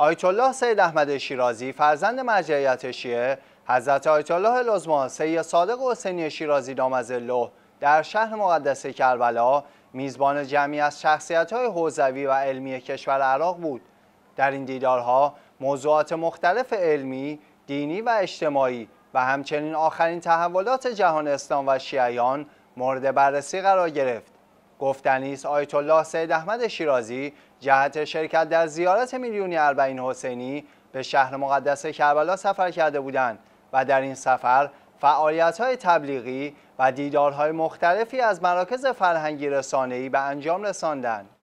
آیت الله سید احمد شیرازی فرزند مرجعیت شیعه حضرت آیت الله لزما سید صادق حسینی شیرازی دامز الله در شهر مقدس کربلا میزبان جمعی از های حوزوی و علمی کشور عراق بود در این دیدارها موضوعات مختلف علمی، دینی و اجتماعی و همچنین آخرین تحولات جهان اسلام و شیعیان مورد بررسی قرار گرفت گفتنیست آیت الله سید احمد شیرازی جهت شرکت در زیارت میلیونی اربعین حسینی به شهر مقدس کربلا سفر کرده بودند و در این سفر فعالیت های تبلیغی و دیدارهای مختلفی از مراکز فرهنگی رسانه‌ای به انجام رساندند.